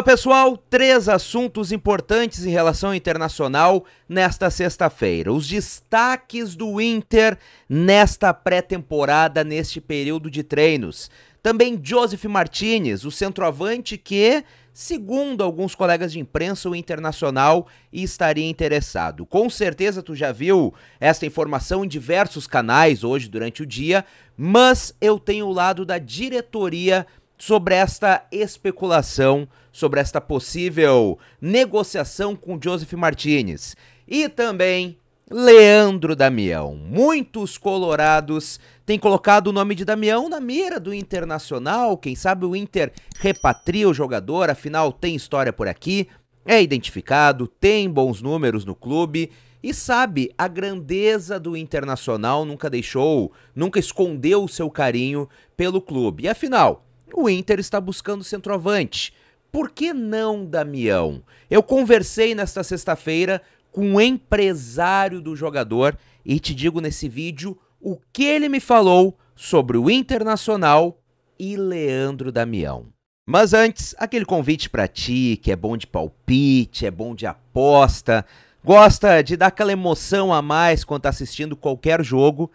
Fala pessoal, três assuntos importantes em relação internacional nesta sexta-feira. Os destaques do Inter nesta pré-temporada, neste período de treinos. Também Joseph Martinez, o centroavante que, segundo alguns colegas de imprensa, o Internacional estaria interessado. Com certeza tu já viu esta informação em diversos canais hoje durante o dia, mas eu tenho o lado da diretoria sobre esta especulação, sobre esta possível negociação com Joseph Martinez. E também Leandro Damião. Muitos colorados têm colocado o nome de Damião na mira do Internacional. Quem sabe o Inter repatria o jogador, afinal tem história por aqui, é identificado, tem bons números no clube e sabe a grandeza do Internacional, nunca deixou, nunca escondeu o seu carinho pelo clube. E afinal, o Inter está buscando centroavante. Por que não, Damião? Eu conversei nesta sexta-feira com o um empresário do jogador e te digo nesse vídeo o que ele me falou sobre o Internacional e Leandro Damião. Mas antes, aquele convite para ti, que é bom de palpite, é bom de aposta, gosta de dar aquela emoção a mais quando tá assistindo qualquer jogo,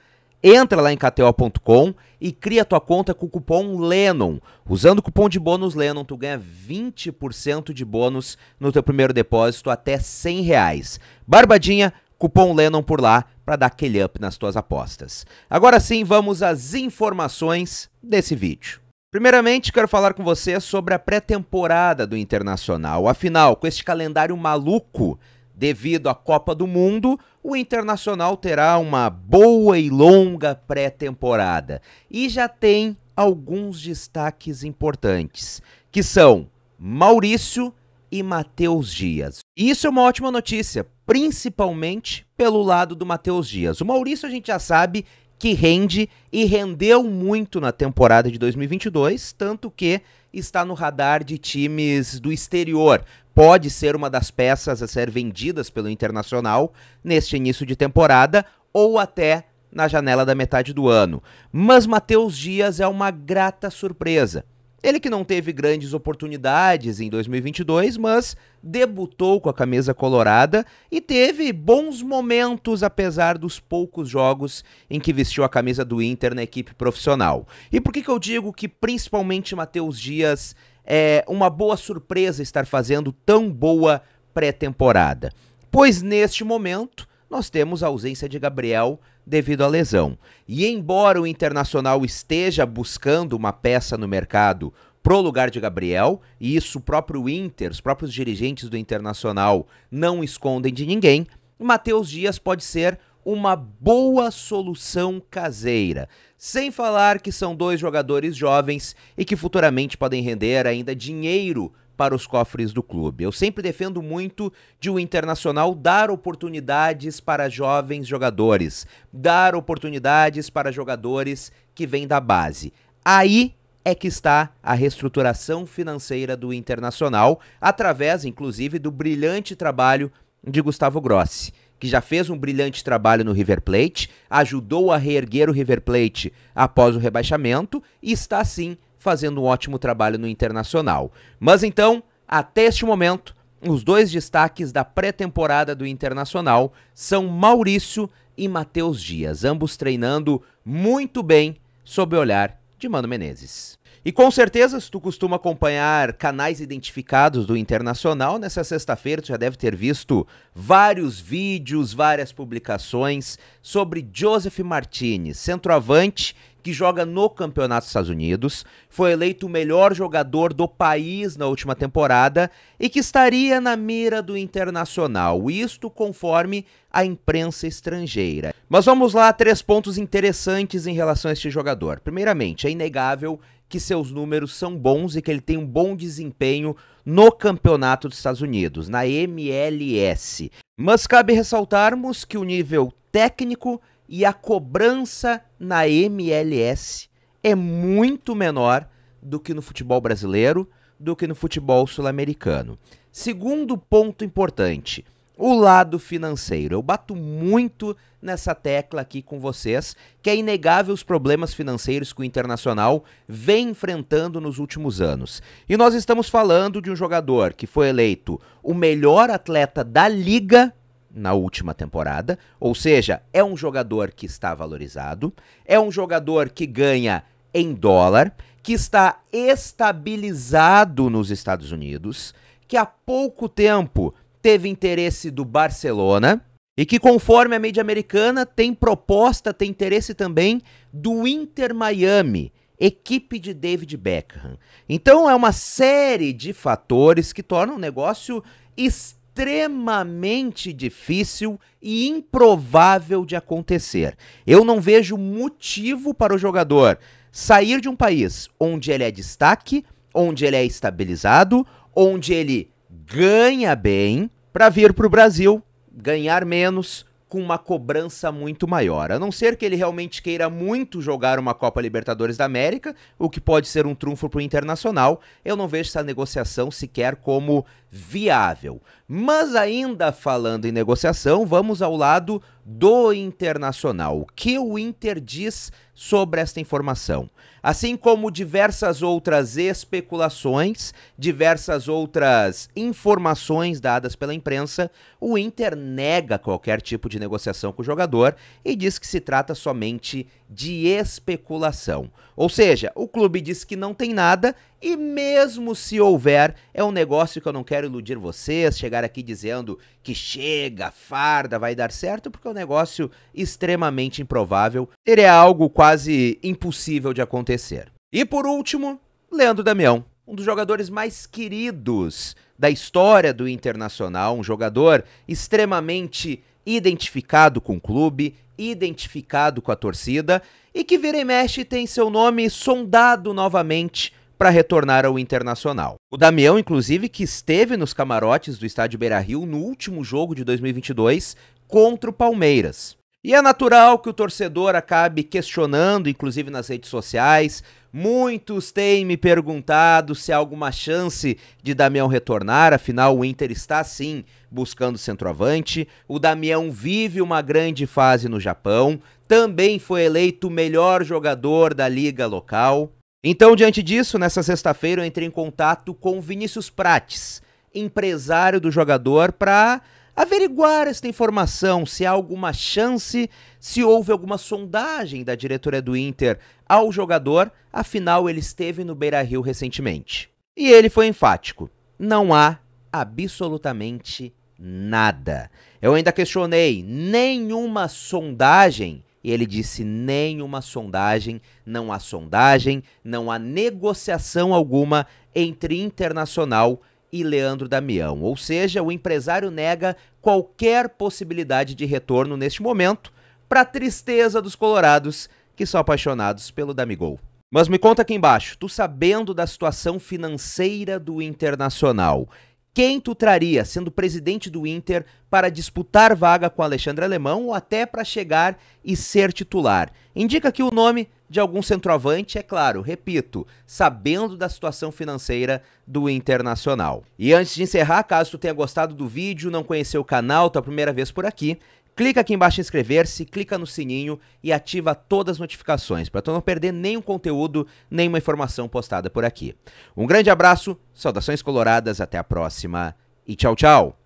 Entra lá em KTO.com e cria tua conta com o cupom LENON. Usando o cupom de bônus LENON, tu ganha 20% de bônus no teu primeiro depósito até 100 reais. Barbadinha, cupom LENON por lá para dar aquele up nas tuas apostas. Agora sim, vamos às informações desse vídeo. Primeiramente, quero falar com você sobre a pré-temporada do Internacional. Afinal, com este calendário maluco, Devido à Copa do Mundo, o Internacional terá uma boa e longa pré-temporada e já tem alguns destaques importantes, que são Maurício e Matheus Dias. Isso é uma ótima notícia, principalmente pelo lado do Matheus Dias. O Maurício a gente já sabe que rende e rendeu muito na temporada de 2022, tanto que está no radar de times do exterior, pode ser uma das peças a ser vendidas pelo Internacional neste início de temporada ou até na janela da metade do ano. Mas Matheus Dias é uma grata surpresa. Ele que não teve grandes oportunidades em 2022, mas debutou com a camisa colorada e teve bons momentos apesar dos poucos jogos em que vestiu a camisa do Inter na equipe profissional. E por que, que eu digo que principalmente Matheus Dias é uma boa surpresa estar fazendo tão boa pré-temporada, pois neste momento nós temos a ausência de Gabriel devido à lesão. E embora o Internacional esteja buscando uma peça no mercado pro lugar de Gabriel, e isso o próprio Inter, os próprios dirigentes do Internacional não escondem de ninguém, Matheus Dias pode ser uma boa solução caseira. Sem falar que são dois jogadores jovens e que futuramente podem render ainda dinheiro para os cofres do clube. Eu sempre defendo muito de o Internacional dar oportunidades para jovens jogadores, dar oportunidades para jogadores que vêm da base. Aí é que está a reestruturação financeira do Internacional, através, inclusive, do brilhante trabalho de Gustavo Grossi que já fez um brilhante trabalho no River Plate, ajudou a reerguer o River Plate após o rebaixamento e está sim fazendo um ótimo trabalho no Internacional. Mas então, até este momento, os dois destaques da pré-temporada do Internacional são Maurício e Matheus Dias, ambos treinando muito bem sob o olhar de Mano Menezes. E com certeza, se tu costuma acompanhar canais identificados do Internacional, nessa sexta-feira tu já deve ter visto vários vídeos, várias publicações sobre Joseph Martinez, centroavante que joga no Campeonato dos Estados Unidos, foi eleito o melhor jogador do país na última temporada e que estaria na mira do Internacional, isto conforme a imprensa estrangeira. Mas vamos lá, três pontos interessantes em relação a este jogador. Primeiramente, é inegável que seus números são bons e que ele tem um bom desempenho no campeonato dos Estados Unidos, na MLS. Mas cabe ressaltarmos que o nível técnico e a cobrança na MLS é muito menor do que no futebol brasileiro, do que no futebol sul-americano. Segundo ponto importante, o lado financeiro. Eu bato muito nessa tecla aqui com vocês, que é inegável os problemas financeiros que o Internacional vem enfrentando nos últimos anos. E nós estamos falando de um jogador que foi eleito o melhor atleta da liga na última temporada, ou seja, é um jogador que está valorizado, é um jogador que ganha em dólar, que está estabilizado nos Estados Unidos, que há pouco tempo teve interesse do Barcelona e que, conforme a mídia americana, tem proposta, tem interesse também do Inter Miami, equipe de David Beckham. Então, é uma série de fatores que tornam o negócio extremamente difícil e improvável de acontecer. Eu não vejo motivo para o jogador sair de um país onde ele é destaque, onde ele é estabilizado, onde ele ganha bem para vir para o Brasil, ganhar menos, com uma cobrança muito maior. A não ser que ele realmente queira muito jogar uma Copa Libertadores da América, o que pode ser um trunfo para o Internacional, eu não vejo essa negociação sequer como viável. Mas ainda falando em negociação, vamos ao lado do Internacional. O que o Inter diz sobre esta informação? Assim como diversas outras especulações, diversas outras informações dadas pela imprensa, o Inter nega qualquer tipo de negociação com o jogador e diz que se trata somente de especulação. Ou seja, o clube diz que não tem nada e mesmo se houver, é um negócio que eu não quero iludir vocês, chegar aqui dizendo que chega, farda, vai dar certo, porque é um negócio extremamente improvável, ele é algo quase impossível de acontecer. E por último, Leandro Damião, um dos jogadores mais queridos da história do Internacional, um jogador extremamente identificado com o clube, identificado com a torcida e que vira e mexe tem seu nome sondado novamente para retornar ao Internacional. O Damião, inclusive, que esteve nos camarotes do estádio Beira-Rio no último jogo de 2022 contra o Palmeiras. E é natural que o torcedor acabe questionando, inclusive nas redes sociais. Muitos têm me perguntado se há alguma chance de Damião retornar, afinal o Inter está sim buscando centroavante. O Damião vive uma grande fase no Japão, também foi eleito o melhor jogador da liga local. Então, diante disso, nessa sexta-feira eu entrei em contato com Vinícius Prates, empresário do jogador, para averiguar esta informação, se há alguma chance, se houve alguma sondagem da diretoria do Inter ao jogador, afinal ele esteve no Beira-Rio recentemente. E ele foi enfático: não há absolutamente nada. Eu ainda questionei nenhuma sondagem e ele disse nenhuma sondagem, não há sondagem, não há negociação alguma entre Internacional e e Leandro Damião. Ou seja, o empresário nega qualquer possibilidade de retorno neste momento, para tristeza dos colorados que são apaixonados pelo Damigol. Mas me conta aqui embaixo, tu sabendo da situação financeira do Internacional, quem tu traria, sendo presidente do Inter, para disputar vaga com Alexandre Alemão ou até para chegar e ser titular? Indica aqui o nome de algum centroavante, é claro, repito, sabendo da situação financeira do Internacional. E antes de encerrar, caso tu tenha gostado do vídeo, não conheceu o canal, tua primeira vez por aqui, Clica aqui embaixo em inscrever-se, clica no sininho e ativa todas as notificações para tu não perder nenhum conteúdo, nenhuma informação postada por aqui. Um grande abraço, saudações coloradas, até a próxima e tchau, tchau!